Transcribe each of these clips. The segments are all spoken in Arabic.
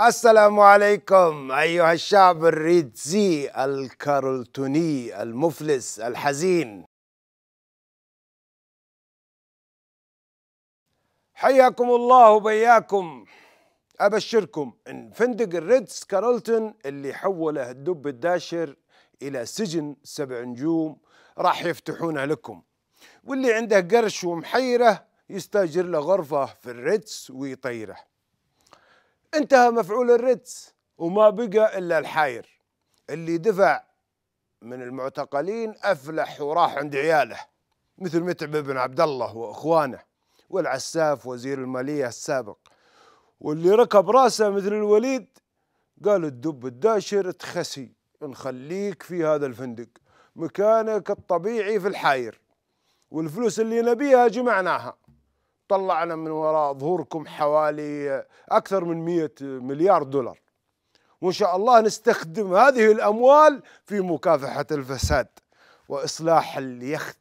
السلام عليكم أيها الشعب الريتزي الكارلتوني المفلس الحزين حياكم الله وبياكم أبشركم إن فندق الريتز كارلتون اللي حوله الدب الداشر إلى سجن سبع نجوم راح يفتحونه لكم واللي عنده قرش ومحيره يستاجر له غرفة في الريتز ويطيره انتهى مفعول الريتس وما بقى إلا الحاير اللي دفع من المعتقلين أفلح وراح عند عياله مثل متعب بن عبد الله وإخوانه والعساف وزير المالية السابق واللي ركب راسه مثل الوليد قال الدب الداشر تخسي نخليك في هذا الفندق مكانك الطبيعي في الحاير والفلوس اللي نبيها جمعناها طلعنا من وراء ظهوركم حوالي أكثر من 100 مليار دولار وإن شاء الله نستخدم هذه الأموال في مكافحة الفساد وإصلاح اليخت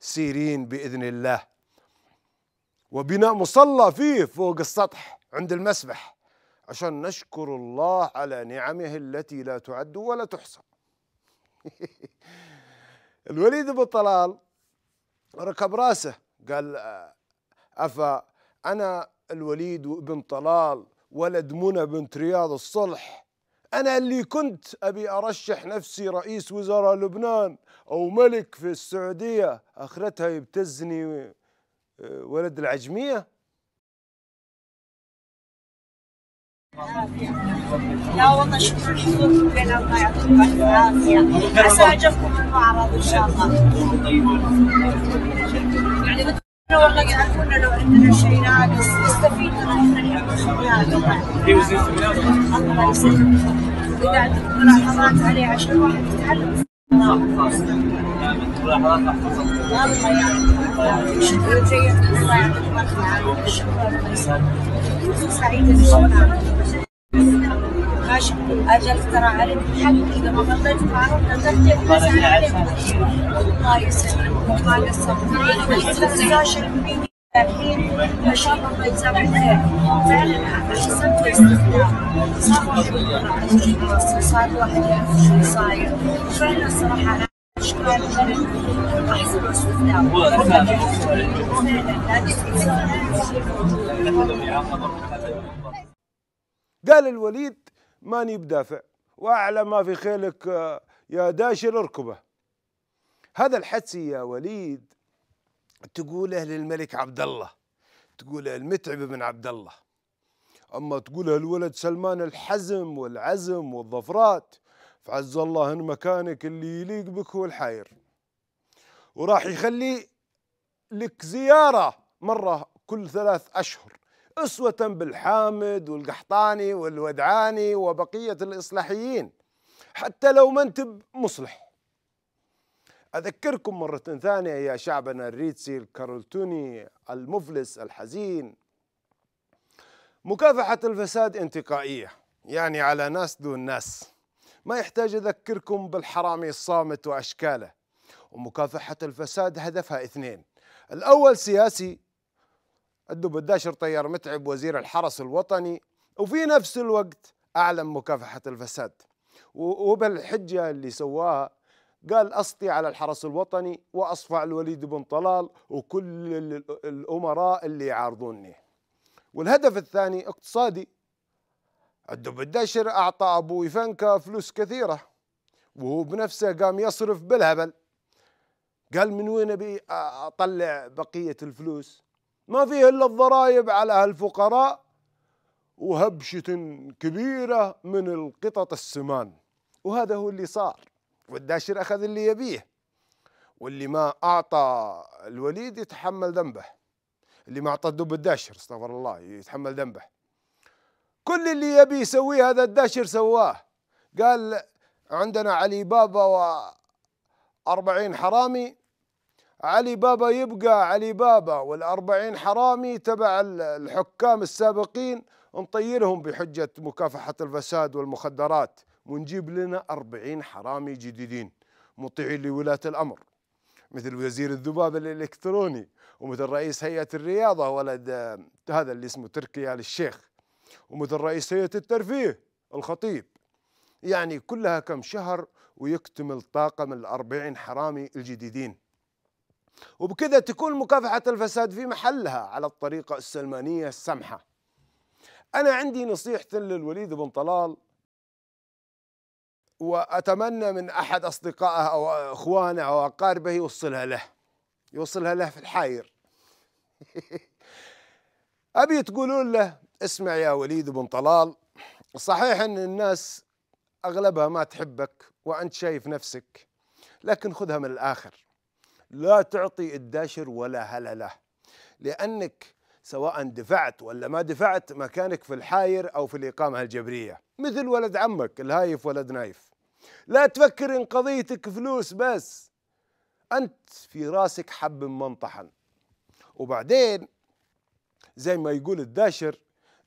سيرين بإذن الله وبناء مصلى فيه فوق السطح عند المسبح عشان نشكر الله على نعمه التي لا تعد ولا تحصى الوليد بن طلال ركب راسه قال أفا أنا الوليد بن طلال ولد منى بنت رياض الصلح أنا اللي كنت أبي أرشح نفسي رئيس وزراء لبنان أو ملك في السعودية آخرتها يبتزني ولد العجمية لا والله شكرا لحضوركم بين الله يعطيكم الف عافيه عسى اعجبكم المعرض ان شاء الله والله يعني كنا لو عندنا شيء ناقص نستفيد من اللي احنا الله يسلمك اذا عندك ملاحظات عليه عشان الواحد يتعلم ملاحظات محفوظه الله يعطيك شكرا جزيلا الله يعطيك العافيه شكرا سعيده بشكلها اجل ترى عليك الحق اذا ما غلطت معروف نزلت بس عليك الله يسلمك والله قصرت السوشيال ميديا ما شاء الله الله فعلا صار صار قال الوليد ماني بدافع واعلى ما في خيلك آه، يا داشر اركبه هذا الحدسي يا وليد تقوله للملك عبد الله تقوله المتعب بن عبد الله اما تقوله الولد سلمان الحزم والعزم والظفرات فعز الله ان مكانك اللي يليق بك هو الحاير وراح يخلي لك زياره مره كل ثلاث اشهر أسوة بالحامد والقحطاني والودعاني وبقية الإصلاحيين حتى لو ما أنت مصلح أذكركم مرة ثانية يا شعبنا الريتسي الكارلتوني المفلس الحزين مكافحة الفساد انتقائية يعني على ناس دون ناس ما يحتاج أذكركم بالحرامي الصامت وأشكاله ومكافحة الفساد هدفها اثنين الأول سياسي الداشر طيار متعب وزير الحرس الوطني وفي نفس الوقت أعلن مكافحة الفساد وبالحجة اللي سواها قال أسطي على الحرس الوطني وأصفع الوليد بن طلال وكل الأمراء اللي يعارضوني والهدف الثاني اقتصادي الداشر أعطى أبو يفنكا فلوس كثيرة وهو بنفسه قام يصرف بالهبل قال من وين أبي أطلع بقية الفلوس ما فيه إلا الضرائب على هالفقراء وهبشة كبيرة من القطط السمان وهذا هو اللي صار والداشر أخذ اللي يبيه واللي ما أعطى الوليد يتحمل ذنبه اللي ما أعطى الدب الداشر استغفر الله يتحمل ذنبه كل اللي يبي يسويه هذا الداشر سواه قال عندنا علي بابا و أربعين حرامي علي بابا يبقى علي بابا والأربعين حرامي تبع الحكام السابقين نطيرهم بحجة مكافحة الفساد والمخدرات ونجيب لنا أربعين حرامي جديدين مطيعين لولاة الأمر مثل وزير الذباب الإلكتروني ومثل رئيس هيئة الرياضة ولد هذا اللي اسمه تركي آل الشيخ ومثل رئيس هيئة الترفيه الخطيب يعني كلها كم شهر ويكتمل طاقم الأربعين حرامي الجديدين وبكذا تكون مكافحة الفساد في محلها على الطريقة السلمانية السمحة أنا عندي نصيحة للوليد بن طلال وأتمنى من أحد أصدقائه أو إخوانه أو أقاربه يوصلها له يوصلها له في الحاير أبي تقولون له اسمع يا وليد بن طلال صحيح أن الناس أغلبها ما تحبك وأنت شايف نفسك لكن خذها من الآخر لا تعطي الداشر ولا هلله لأنك سواء دفعت ولا ما دفعت مكانك في الحاير أو في الإقامة الجبرية مثل ولد عمك الهايف ولد نايف لا تفكر إن قضيتك فلوس بس أنت في راسك حب منطحا وبعدين زي ما يقول الداشر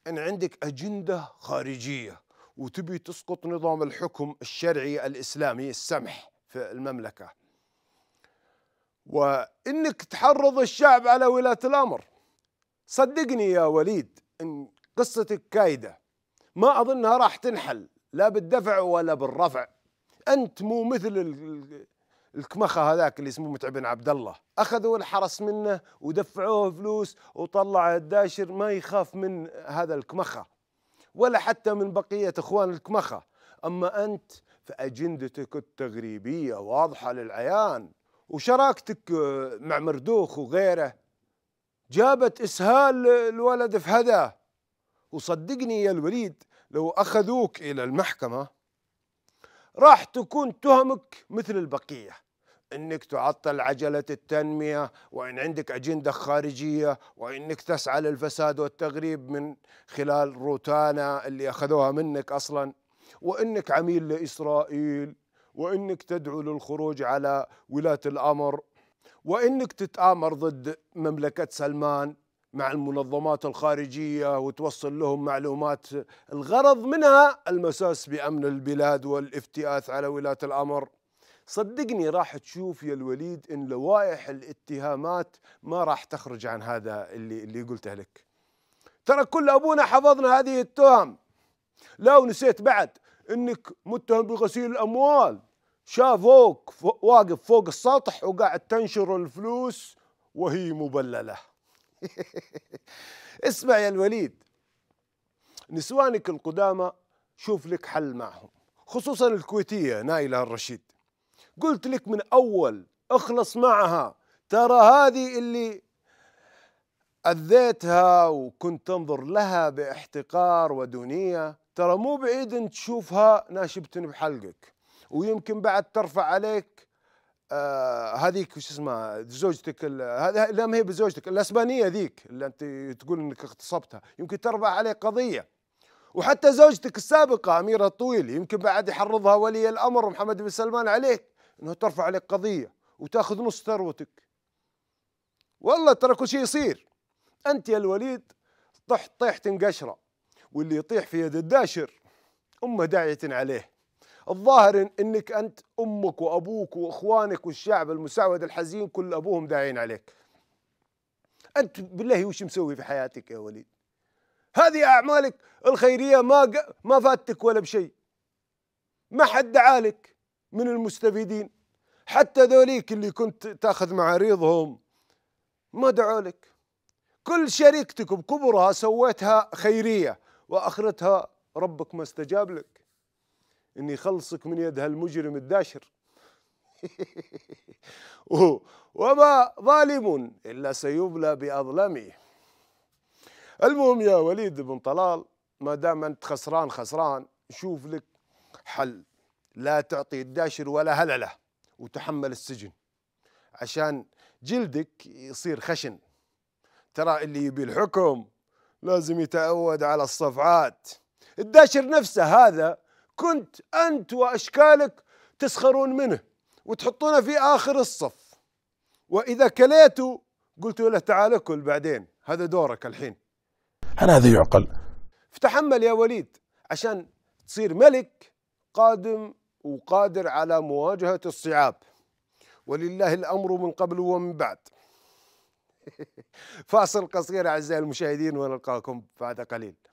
أن عندك أجندة خارجية وتبي تسقط نظام الحكم الشرعي الإسلامي السمح في المملكة وانك تحرض الشعب على ولاة الامر صدقني يا وليد ان قصتك كايده ما اظنها راح تنحل لا بالدفع ولا بالرفع انت مو مثل الكمخه هذاك اللي اسمه متعب بن عبد الله اخذوا الحرس منه ودفعوه فلوس وطلع الداشر ما يخاف من هذا الكمخه ولا حتى من بقيه اخوان الكمخه اما انت فاجندتك التغريبيه واضحه للعيان وشراكتك آه، مع مردوخ وغيره جابت اسهال الولد في هذا وصدقني يا الوليد لو اخذوك الى المحكمه راح تكون تهمك مثل البقيه انك تعطل عجله التنميه وان عندك اجنده خارجيه وانك تسعى للفساد والتغريب من خلال روتانا اللي اخذوها منك اصلا وانك عميل لاسرائيل وانك تدعو للخروج على ولاه الامر وانك تتامر ضد مملكه سلمان مع المنظمات الخارجيه وتوصل لهم معلومات الغرض منها المساس بامن البلاد والافتئاث على ولاه الامر صدقني راح تشوف يا الوليد ان لوائح الاتهامات ما راح تخرج عن هذا اللي اللي قلته لك ترى كل ابونا حفظنا هذه التهم لا ونسيت بعد انك متهم بغسيل الاموال شافوك واقف فوق السطح وقاعد تنشر الفلوس وهي مبلله اسمع يا الوليد نسوانك القدامى شوف لك حل معهم خصوصا الكويتيه نايله الرشيد قلت لك من اول اخلص معها ترى هذه اللي اذيتها وكنت تنظر لها باحتقار ودونيه ترى مو بعيد ان تشوفها ناشبتني بحلقك ويمكن بعد ترفع عليك آه هذيك وش اسمها زوجتك هذا لا ما هي بزوجتك الاسبانيه ذيك اللي انت تقول انك اغتصبتها يمكن ترفع عليك قضيه وحتى زوجتك السابقه اميره الطويل يمكن بعد يحرضها ولي الامر محمد بن سلمان عليك انه ترفع عليك قضيه وتاخذ نص ثروتك والله ترى كل شيء يصير انت يا الوليد طحت طيحه قشره واللي يطيح في يد الداشر امه داعيه عليه الظاهر انك انت امك وابوك واخوانك والشعب المسعود الحزين كل ابوهم داعين عليك انت بالله وش مسوي في حياتك يا وليد هذه اعمالك الخيريه ما ما فاتك ولا بشيء ما حد دعالك من المستفيدين حتى ذوليك اللي كنت تاخذ معاريضهم ما دعوا لك كل شريكتك بكبرها سويتها خيريه واخرتها ربك ما استجاب لك اني يخلصك من يد هالمجرم الداشر وما ظالم الا سيبلى باظلمه المهم يا وليد بن طلال ما دام انت خسران خسران شوف لك حل لا تعطي الداشر ولا هلله وتحمل السجن عشان جلدك يصير خشن ترى اللي يبي الحكم لازم يتعود على الصفعات الداشر نفسه هذا كنت أنت وأشكالك تسخرون منه وتحطونه في آخر الصف وإذا كليته قلت له تعال كل بعدين هذا دورك الحين هل هذا يعقل؟ فتحمل يا وليد عشان تصير ملك قادم وقادر على مواجهة الصعاب ولله الأمر من قبل ومن بعد فاصل قصير أعزائي المشاهدين ونلقاكم بعد قليل